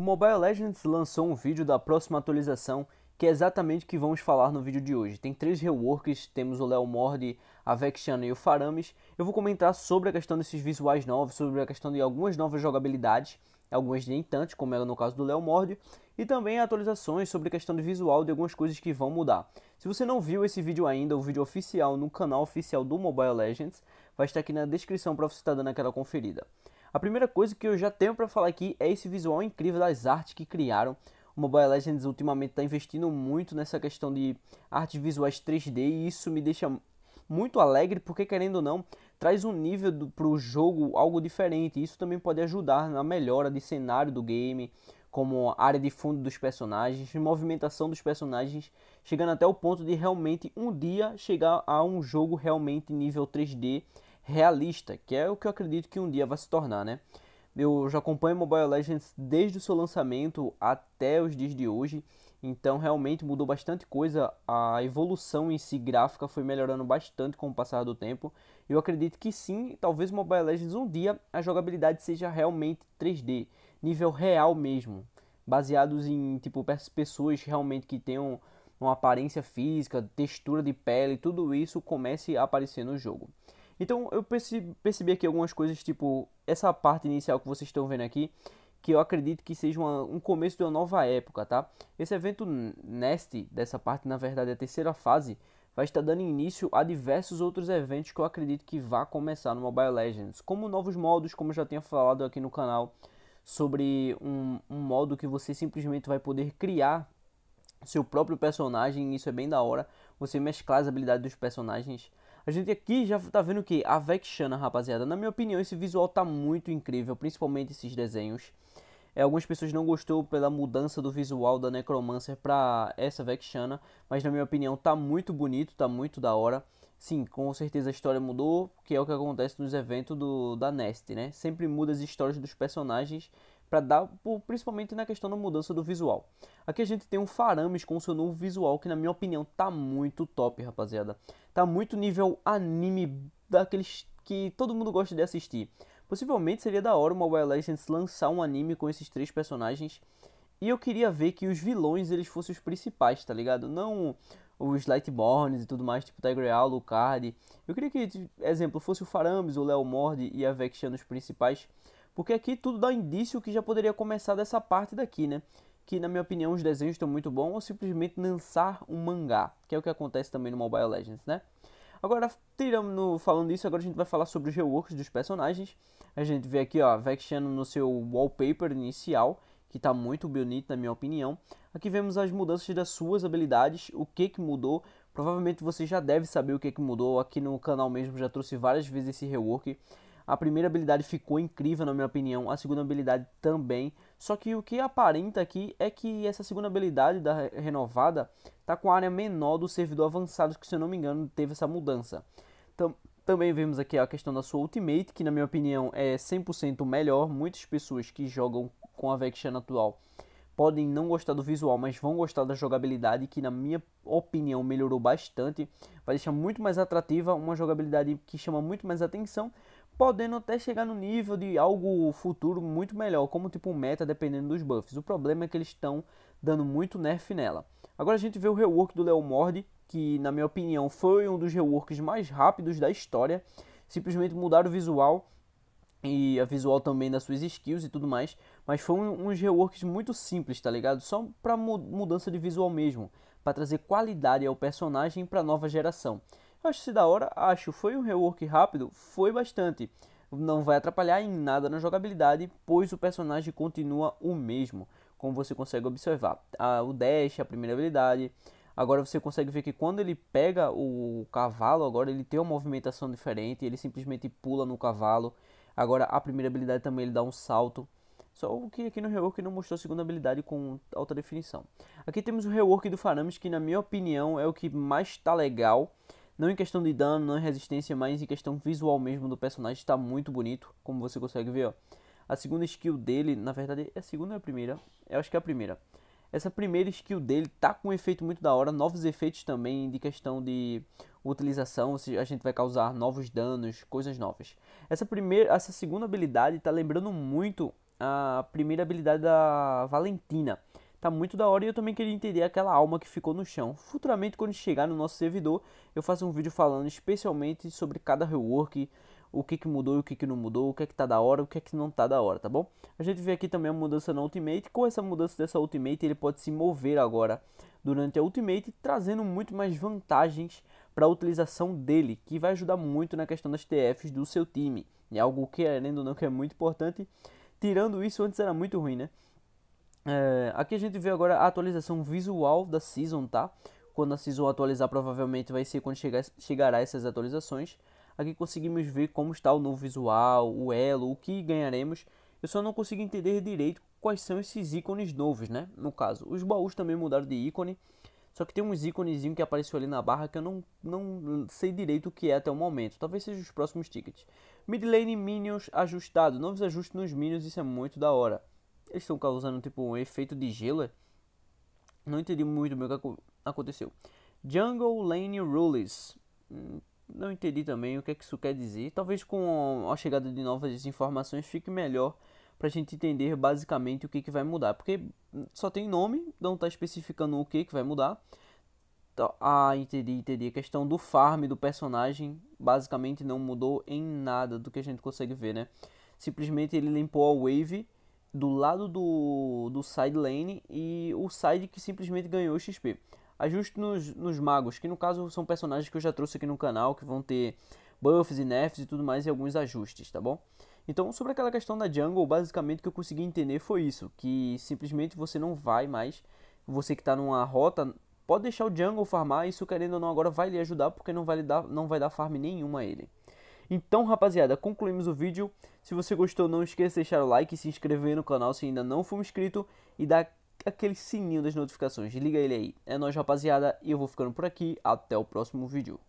O Mobile Legends lançou um vídeo da próxima atualização, que é exatamente o que vamos falar no vídeo de hoje. Tem três reworks, temos o Leo Mord, a Vexiana e o Faramis. Eu vou comentar sobre a questão desses visuais novos, sobre a questão de algumas novas jogabilidades, algumas nem tantas, como era no caso do Leo Mord, e também atualizações sobre a questão de visual de algumas coisas que vão mudar. Se você não viu esse vídeo ainda, o vídeo oficial no canal oficial do Mobile Legends, vai estar aqui na descrição para você estar tá dando aquela conferida. A primeira coisa que eu já tenho para falar aqui é esse visual incrível das artes que criaram. O Mobile Legends ultimamente está investindo muito nessa questão de artes visuais 3D e isso me deixa muito alegre porque querendo ou não traz um nível para o jogo algo diferente. Isso também pode ajudar na melhora de cenário do game, como área de fundo dos personagens, movimentação dos personagens, chegando até o ponto de realmente um dia chegar a um jogo realmente nível 3D realista, que é o que eu acredito que um dia vai se tornar, né? Eu já acompanho Mobile Legends desde o seu lançamento até os dias de hoje, então realmente mudou bastante coisa. A evolução em si gráfica foi melhorando bastante com o passar do tempo. Eu acredito que sim, talvez Mobile Legends um dia a jogabilidade seja realmente 3D, nível real mesmo, baseados em tipo pessoas realmente que tenham uma aparência física, textura de pele, tudo isso comece a aparecer no jogo. Então eu percebi, percebi aqui algumas coisas, tipo essa parte inicial que vocês estão vendo aqui, que eu acredito que seja uma, um começo de uma nova época, tá? Esse evento Nest, dessa parte, na verdade, é a terceira fase, vai estar dando início a diversos outros eventos que eu acredito que vá começar no Mobile Legends, como novos modos, como eu já tinha falado aqui no canal, sobre um, um modo que você simplesmente vai poder criar seu próprio personagem, isso é bem da hora, você mesclar as habilidades dos personagens, a gente aqui já tá vendo que a Vexana, rapaziada, na minha opinião, esse visual tá muito incrível, principalmente esses desenhos. É, algumas pessoas não gostou pela mudança do visual da Necromancer pra essa Vexana, mas na minha opinião tá muito bonito, tá muito da hora. Sim, com certeza a história mudou, que é o que acontece nos eventos do, da Nest, né? Sempre muda as histórias dos personagens para dar, por, principalmente na questão da mudança do visual. Aqui a gente tem um Farames com seu novo visual, que na minha opinião tá muito top, rapaziada. Tá muito nível anime, daqueles que todo mundo gosta de assistir. Possivelmente seria da hora uma Mobile Legends lançar um anime com esses três personagens. E eu queria ver que os vilões eles fossem os principais, tá ligado? Não os Lightborns e tudo mais, tipo Tigreal, Lucard. Eu queria que, exemplo, fosse o Farames, o Mord e a Vexian os principais porque aqui tudo dá indício que já poderia começar dessa parte daqui, né? Que na minha opinião os desenhos estão muito bons, ou simplesmente lançar um mangá, que é o que acontece também no Mobile Legends, né? Agora, tirando, falando isso, agora a gente vai falar sobre os reworks dos personagens. A gente vê aqui, ó, Vexiano no seu wallpaper inicial, que está muito bonito na minha opinião. Aqui vemos as mudanças das suas habilidades, o que que mudou. Provavelmente você já deve saber o que que mudou, aqui no canal mesmo já trouxe várias vezes esse rework. A primeira habilidade ficou incrível, na minha opinião, a segunda habilidade também. Só que o que aparenta aqui é que essa segunda habilidade da renovada tá com a área menor do servidor avançado, que se eu não me engano teve essa mudança. Então, também vemos aqui a questão da sua Ultimate, que na minha opinião é 100% melhor. Muitas pessoas que jogam com a Vexen atual podem não gostar do visual, mas vão gostar da jogabilidade, que na minha opinião melhorou bastante. Vai deixar muito mais atrativa, uma jogabilidade que chama muito mais atenção, podendo até chegar no nível de algo futuro muito melhor, como tipo um meta, dependendo dos buffs. O problema é que eles estão dando muito nerf nela. Agora a gente vê o rework do Leo Mord, que na minha opinião foi um dos reworks mais rápidos da história. Simplesmente mudaram o visual e a visual também das suas skills e tudo mais, mas foi um, uns reworks muito simples, tá ligado? Só para mudança de visual mesmo, para trazer qualidade ao personagem para nova geração acho se da hora, acho. Foi um rework rápido? Foi bastante. Não vai atrapalhar em nada na jogabilidade, pois o personagem continua o mesmo, como você consegue observar. Ah, o dash, a primeira habilidade. Agora você consegue ver que quando ele pega o cavalo, agora ele tem uma movimentação diferente, ele simplesmente pula no cavalo. Agora a primeira habilidade também ele dá um salto. Só o que aqui no rework não mostrou a segunda habilidade com alta definição. Aqui temos o rework do Faramis, que na minha opinião é o que mais está legal não em questão de dano, não em resistência, mas em questão visual mesmo do personagem. Está muito bonito, como você consegue ver. Ó. A segunda skill dele, na verdade, é a segunda ou é a primeira? Eu acho que é a primeira. Essa primeira skill dele tá com um efeito muito da hora. Novos efeitos também de questão de utilização. Ou seja, a gente vai causar novos danos, coisas novas. Essa, primeira, essa segunda habilidade está lembrando muito a primeira habilidade da Valentina Tá muito da hora e eu também queria entender aquela alma que ficou no chão. Futuramente, quando chegar no nosso servidor, eu faço um vídeo falando especialmente sobre cada rework, o que, que mudou e o que, que não mudou, o que é que tá da hora, o que é que não tá da hora, tá bom? A gente vê aqui também a mudança na Ultimate. Com essa mudança dessa Ultimate, ele pode se mover agora durante a Ultimate, trazendo muito mais vantagens para a utilização dele, que vai ajudar muito na questão das TFs do seu time. É algo que, querendo ou não, que é muito importante. Tirando isso, antes era muito ruim, né? É, aqui a gente vê agora a atualização visual da Season, tá? Quando a Season atualizar, provavelmente vai ser quando chegar, chegará essas atualizações. Aqui conseguimos ver como está o novo visual, o elo, o que ganharemos. Eu só não consigo entender direito quais são esses ícones novos, né? No caso, os baús também mudaram de ícone. Só que tem uns íconezinho que apareceu ali na barra que eu não, não sei direito o que é até o momento. Talvez seja os próximos tickets. Midlane Minions ajustado. Novos ajustes nos Minions, isso é muito da hora eles estão causando tipo um efeito de gelo. Não entendi muito bem o que aconteceu. Jungle Lane Rules. Hum, não entendi também o que, é que isso quer dizer. Talvez com a chegada de novas informações fique melhor para a gente entender basicamente o que, que vai mudar. Porque hum, só tem nome, não está especificando o que, que vai mudar. Tá, ah, entendi, entendi. A questão do farm do personagem basicamente não mudou em nada do que a gente consegue ver, né? Simplesmente ele limpou a wave do lado do, do side lane e o side que simplesmente ganhou XP. Ajuste nos, nos magos, que no caso são personagens que eu já trouxe aqui no canal, que vão ter buffs e nerfs e tudo mais e alguns ajustes, tá bom? Então, sobre aquela questão da jungle, basicamente o que eu consegui entender foi isso, que simplesmente você não vai mais, você que está numa rota, pode deixar o jungle farmar, isso querendo ou não agora vai lhe ajudar, porque não vai, lhe dar, não vai dar farm nenhuma a ele. Então, rapaziada, concluímos o vídeo. Se você gostou, não esqueça de deixar o like, se inscrever no canal se ainda não for inscrito e dar aquele sininho das notificações. Liga ele aí. É nóis, rapaziada, e eu vou ficando por aqui. Até o próximo vídeo.